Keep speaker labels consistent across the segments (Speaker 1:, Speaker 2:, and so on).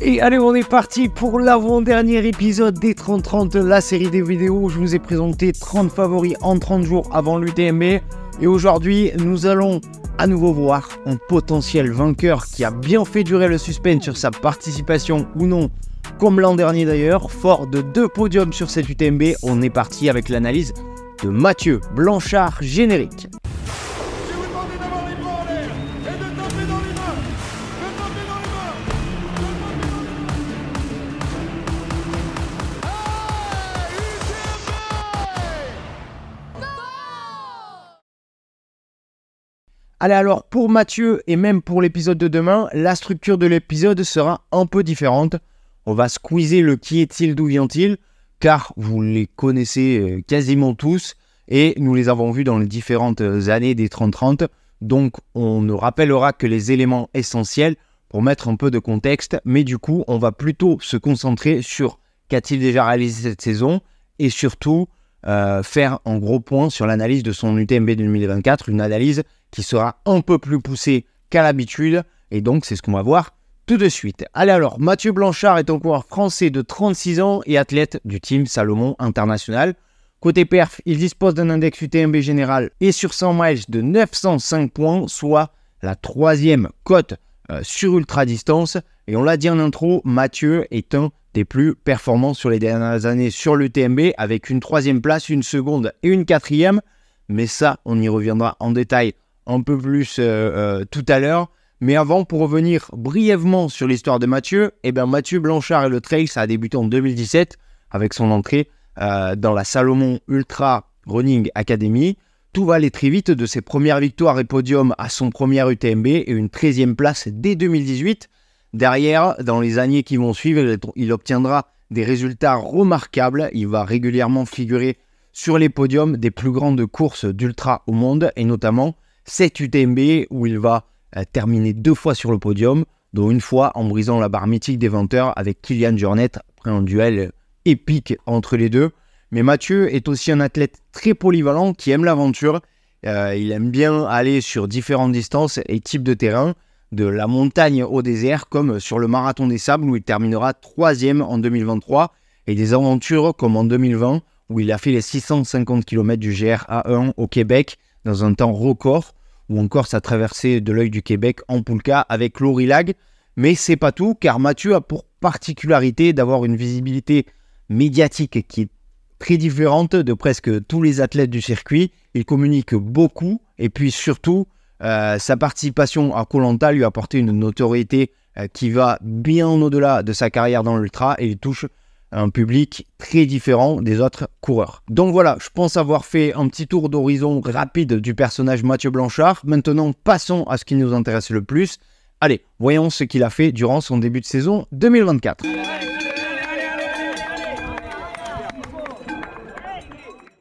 Speaker 1: Et allez, on est parti pour l'avant-dernier épisode des 30-30, la série des vidéos où je vous ai présenté 30 favoris en 30 jours avant l'UTMB. Et aujourd'hui, nous allons à nouveau voir un potentiel vainqueur qui a bien fait durer le suspense sur sa participation ou non, comme l'an dernier d'ailleurs, fort de deux podiums sur cette UTMB. On est parti avec l'analyse de Mathieu Blanchard générique. Allez alors, pour Mathieu et même pour l'épisode de demain, la structure de l'épisode sera un peu différente. On va squeezer le qui est-il, d'où vient-il, car vous les connaissez euh, quasiment tous et nous les avons vus dans les différentes euh, années des 30-30. Donc on ne rappellera que les éléments essentiels pour mettre un peu de contexte, mais du coup on va plutôt se concentrer sur qu'a-t-il déjà réalisé cette saison et surtout euh, faire un gros point sur l'analyse de son UTMB 2024, une analyse qui sera un peu plus poussé qu'à l'habitude. Et donc, c'est ce qu'on va voir tout de suite. Allez alors, Mathieu Blanchard est un coureur français de 36 ans et athlète du team Salomon International. Côté perf, il dispose d'un index UTMB général et sur 100 miles de 905 points, soit la troisième cote euh, sur ultra distance. Et on l'a dit en intro, Mathieu est un des plus performants sur les dernières années sur l'UTMB avec une troisième place, une seconde et une quatrième. Mais ça, on y reviendra en détail un peu plus euh, euh, tout à l'heure. Mais avant, pour revenir brièvement sur l'histoire de Mathieu, eh bien Mathieu Blanchard et le trail, a débuté en 2017 avec son entrée euh, dans la Salomon Ultra Running Academy. Tout va aller très vite de ses premières victoires et podiums à son premier UTMB et une 13e place dès 2018. Derrière, dans les années qui vont suivre, il obtiendra des résultats remarquables. Il va régulièrement figurer sur les podiums des plus grandes courses d'ultra au monde et notamment c'est UTMB où il va euh, terminer deux fois sur le podium, dont une fois en brisant la barre mythique des venteurs avec Kylian Jornet après un duel euh, épique entre les deux. Mais Mathieu est aussi un athlète très polyvalent qui aime l'aventure. Euh, il aime bien aller sur différentes distances et types de terrain, de la montagne au désert, comme sur le Marathon des Sables où il terminera troisième en 2023, et des aventures comme en 2020 où il a fait les 650 km du GR a 1 au Québec dans un temps record ou encore sa traversée de l'œil du Québec en Poulka avec lag Mais c'est pas tout, car Mathieu a pour particularité d'avoir une visibilité médiatique qui est très différente de presque tous les athlètes du circuit. Il communique beaucoup et puis surtout, euh, sa participation à Colanta lui a apporté une notoriété euh, qui va bien au-delà de sa carrière dans l'ultra et il touche un public très différent des autres coureurs. Donc voilà, je pense avoir fait un petit tour d'horizon rapide du personnage Mathieu Blanchard. Maintenant, passons à ce qui nous intéresse le plus. Allez, voyons ce qu'il a fait durant son début de saison 2024.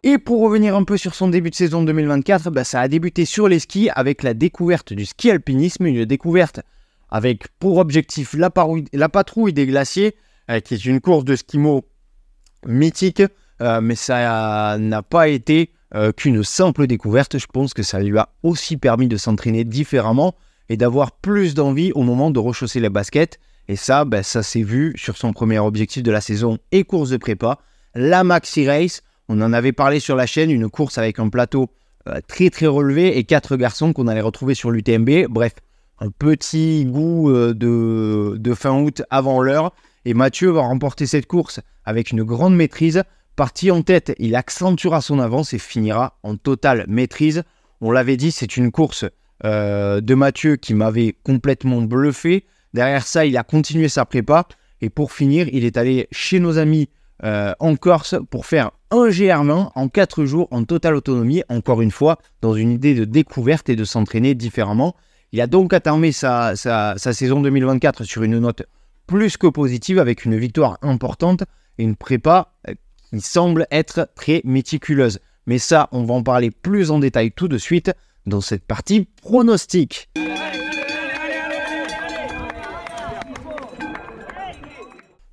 Speaker 1: Et pour revenir un peu sur son début de saison 2024, bah, ça a débuté sur les skis avec la découverte du ski alpinisme, une découverte avec pour objectif la patrouille des glaciers, euh, qui est une course de skimo mythique, euh, mais ça n'a pas été euh, qu'une simple découverte. Je pense que ça lui a aussi permis de s'entraîner différemment et d'avoir plus d'envie au moment de rechausser les baskets. Et ça, ben, ça s'est vu sur son premier objectif de la saison et course de prépa, la Maxi Race. On en avait parlé sur la chaîne, une course avec un plateau très très relevé et quatre garçons qu'on allait retrouver sur l'UTMB. Bref, un petit goût de fin août avant l'heure. Et Mathieu va remporter cette course avec une grande maîtrise. Parti en tête, il accentuera son avance et finira en totale maîtrise. On l'avait dit, c'est une course euh, de Mathieu qui m'avait complètement bluffé. Derrière ça, il a continué sa prépa. Et pour finir, il est allé chez nos amis euh, en Corse pour faire un gr 1 en 4 jours en totale autonomie, encore une fois, dans une idée de découverte et de s'entraîner différemment. Il a donc atteint sa, sa, saison 2024 sur une note plus que positive avec une victoire importante et une prépa euh, qui semble être très méticuleuse. Mais ça, on va en parler plus en détail tout de suite dans cette partie pronostique.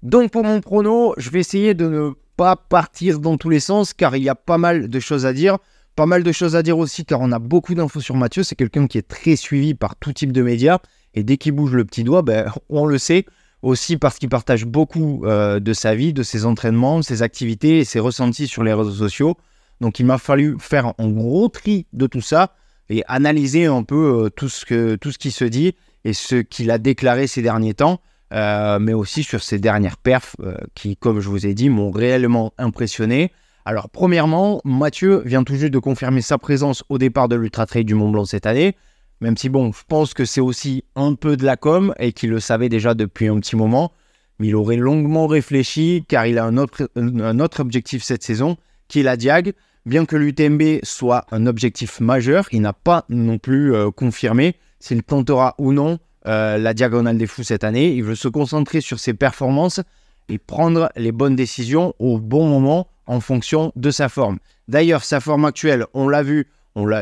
Speaker 1: Donc pour mon prono, je vais essayer de ne pas partir dans tous les sens car il y a pas mal de choses à dire. Pas mal de choses à dire aussi car on a beaucoup d'infos sur Mathieu. C'est quelqu'un qui est très suivi par tout type de médias. Et dès qu'il bouge le petit doigt, ben, on le sait aussi parce qu'il partage beaucoup euh, de sa vie, de ses entraînements, ses activités et ses ressentis sur les réseaux sociaux. Donc il m'a fallu faire un gros tri de tout ça et analyser un peu euh, tout, ce que, qui se dit et ce qu'il a déclaré ces derniers temps, euh, mais aussi sur ses dernières perfs qui, comme je vous ai dit, m'ont réellement impressionné. Alors premièrement, Mathieu vient tout juste de confirmer sa présence au départ de l'Ultra Trail du Mont Blanc cette année. Même si, bon, je pense que c'est aussi un peu de la com et qu'il le savait déjà depuis un petit moment. Mais il aurait longuement réfléchi car il a un autre, objectif cette saison qui est la Diag. Bien que l'UTMB soit un objectif majeur, il n'a pas non plus euh, confirmé s'il tentera ou non euh, la diagonale des fous cette année. Il veut se concentrer sur ses performances et prendre les bonnes décisions au bon moment en fonction de sa forme. D'ailleurs, sa forme actuelle, on l'a vu,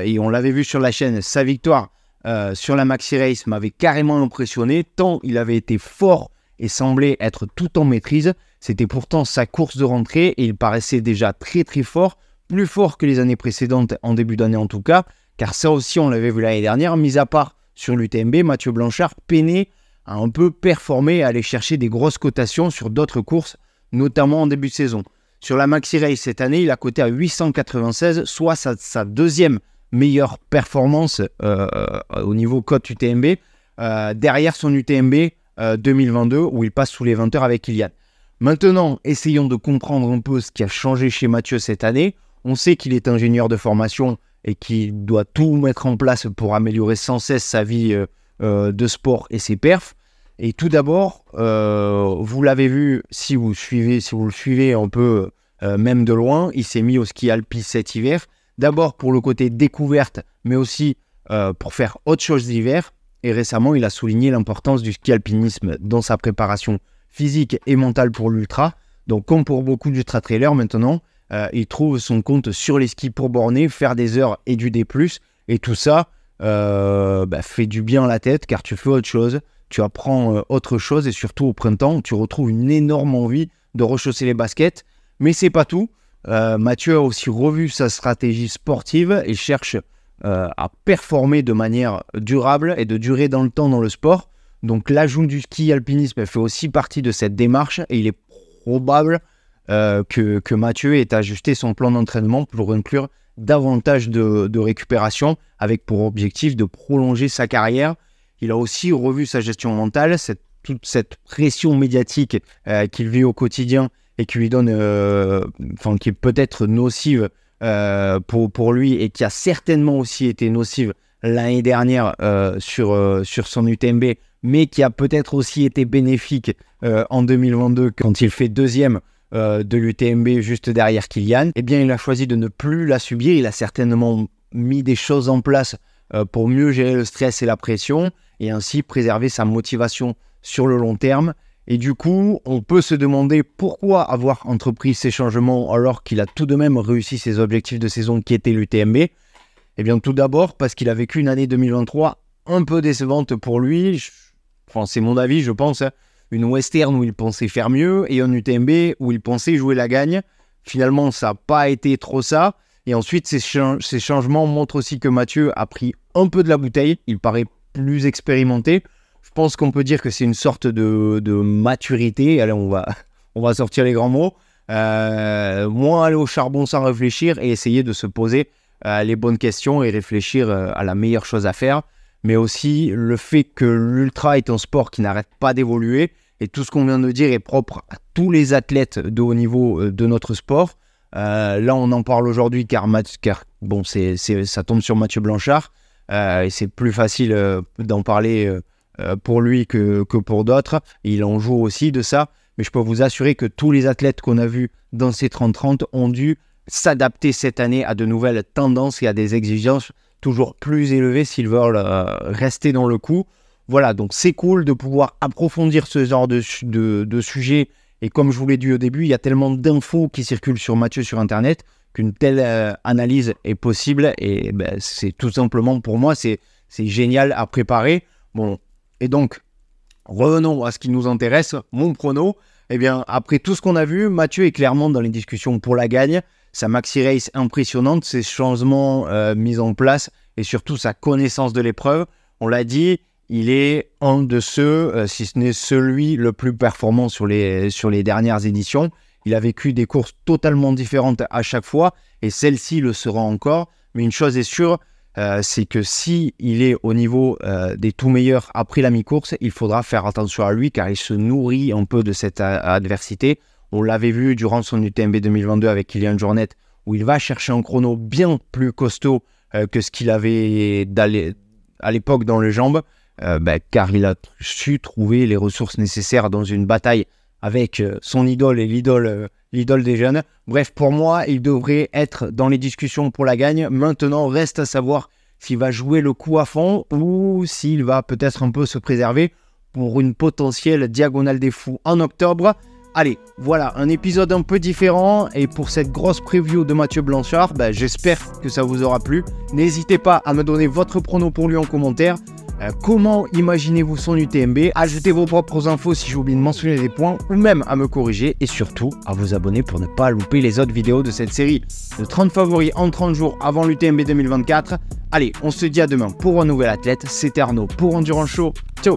Speaker 1: et on l'avait vu sur la chaîne, sa victoire euh, sur la Maxi Race m'avait carrément impressionné, tant il avait été fort et semblait être tout en maîtrise. C'était pourtant sa course de rentrée et il paraissait déjà très très fort, plus fort que les années précédentes, en début d'année en tout cas, car ça aussi on l'avait vu l'année dernière, mis à part sur l'UTMB, Mathieu Blanchard peinait à un peu performer, et aller chercher des grosses cotations sur d'autres courses, notamment en début de saison. Sur la Maxi Race cette année, il a coté à 896, soit sa deuxième meilleure performance euh, au niveau code UTMB euh, derrière son UTMB 2022 euh, où il passe sous les 20 heures avec Iliad. Maintenant, essayons de comprendre un peu ce qui a changé chez Mathieu cette année. On sait qu'il est ingénieur de formation et qu'il doit tout mettre en place pour améliorer sans cesse sa vie de sport et ses perfs. Et tout d'abord, vous l'avez vu, si vous, suivez, si vous le suivez un peu même de loin, il s'est mis au ski alpi cet hiver D'abord pour le côté découverte, mais aussi euh, pour faire autre chose d'hiver. Et récemment, il a souligné l'importance du ski alpinisme dans sa préparation physique et mentale pour l'ultra. Donc, comme pour beaucoup d'ultra trailers maintenant, euh, il trouve son compte sur les skis pour borner, faire des heures et du D+. Et tout ça euh, bah, fait du bien à la tête car tu fais autre chose, tu apprends autre chose et surtout au printemps, tu retrouves une énorme envie de rechausser les baskets. Mais c'est pas tout. Euh, Mathieu a aussi revu sa stratégie sportive et cherche euh, à performer de manière durable et de durer dans le temps dans le sport. Donc l'ajout du ski alpinisme fait aussi partie de cette démarche et il est probable euh, que, Mathieu ait ajusté son plan d'entraînement pour inclure davantage de, récupération avec pour objectif de prolonger sa carrière. Il a aussi revu sa gestion mentale, toute cette pression médiatique qu'il vit au quotidien et qui lui donne, euh, enfin, qui est peut-être nocive euh, pour, pour lui et qui a certainement aussi été nocive l'année dernière euh, sur, sur son UTMB, mais qui a peut-être aussi été bénéfique en 2022 quand il fait deuxième de l'UTMB juste derrière Kylian, eh bien il a choisi de ne plus la subir. Il a certainement mis des choses en place pour mieux gérer le stress et la pression et ainsi préserver sa motivation sur le long terme et du coup, on peut se demander pourquoi avoir entrepris ces changements alors qu'il a tout de même réussi ses objectifs de saison qui étaient l'UTMB. Eh bien, tout d'abord parce qu'il a vécu une année 2023 un peu décevante pour lui. Enfin, c'est mon avis, je pense. Hein. Une western où il pensait faire mieux et un UTMB où il pensait jouer la gagne. Finalement, ça n'a pas été trop ça. Et ensuite, ces, changements montrent aussi que Mathieu a pris un peu de la bouteille. Il paraît plus expérimenté pense qu'on peut dire que c'est une sorte de, de, maturité. Allez, on va, on va sortir les grands mots. Euh, moins aller au charbon sans réfléchir et essayer de se poser euh, les bonnes questions et réfléchir euh, à la meilleure chose à faire. Mais aussi le fait que l'ultra est un sport qui n'arrête pas d'évoluer. Et tout ce qu'on vient de dire est propre à tous les athlètes de haut niveau de notre sport. là, on en parle aujourd'hui car, car, bon, ça tombe sur Mathieu Blanchard. et c'est plus facile d'en parler euh, pour lui que, que pour d'autres. Il en joue aussi de ça. Mais je peux vous assurer que tous les athlètes qu'on a vus dans ces 30-30 ont dû s'adapter cette année à de nouvelles tendances et à des exigences toujours plus élevées s'ils veulent euh, rester dans le coup. Voilà, donc c'est cool de pouvoir approfondir ce genre de, de, de sujet. Et comme je vous l'ai dit au début, il y a tellement d'infos qui circulent sur Mathieu sur Internet qu'une telle euh, analyse est possible. Et ben, c'est tout simplement pour moi, c'est génial à préparer. Bon, et donc, revenons à ce qui nous intéresse, mon prono. Eh bien, après tout ce qu'on a vu, Mathieu est clairement dans les discussions pour la gagne. Sa maxi race impressionnante, ses changements euh, mis en place et surtout sa connaissance de l'épreuve. On l'a dit, il est un de ceux, euh, si ce n'est celui le plus performant sur les, sur les dernières éditions. Il a vécu des courses totalement différentes à chaque fois et celle-ci le sera encore. Mais une chose est sûre, euh, c'est que si il est au niveau euh, des tout meilleurs après la mi-course, il faudra faire attention à lui car il se nourrit un peu de cette euh, adversité. On l'avait vu durant son UTMB 2022 avec Kylian Jornet où il va chercher un chrono bien plus costaud que ce qu'il avait à l'époque dans les jambes, ben, car il a su trouver les ressources nécessaires dans une bataille avec euh, son idole et l'idole euh, l'idole des jeunes. Bref, pour moi, il devrait être dans les discussions pour la gagne. Maintenant, reste à savoir s'il va jouer le coup à fond ou s'il va peut-être un peu se préserver pour une potentielle diagonale des fous en octobre. Allez, voilà, un épisode un peu différent et pour cette grosse preview de Mathieu Blanchard, bah, j'espère que ça vous aura plu. N'hésitez pas à me donner votre prono pour lui en commentaire. Euh, comment imaginez-vous son UTMB Ajoutez vos propres infos si j'oublie de mentionner des points ou même à me corriger et surtout à vous abonner pour ne pas louper les autres vidéos de cette série de 30 favoris en 30 jours avant l'UTMB 2024. Allez, on se dit à demain pour un nouvel athlète. C'était Arnaud pour Endurance Show. Ciao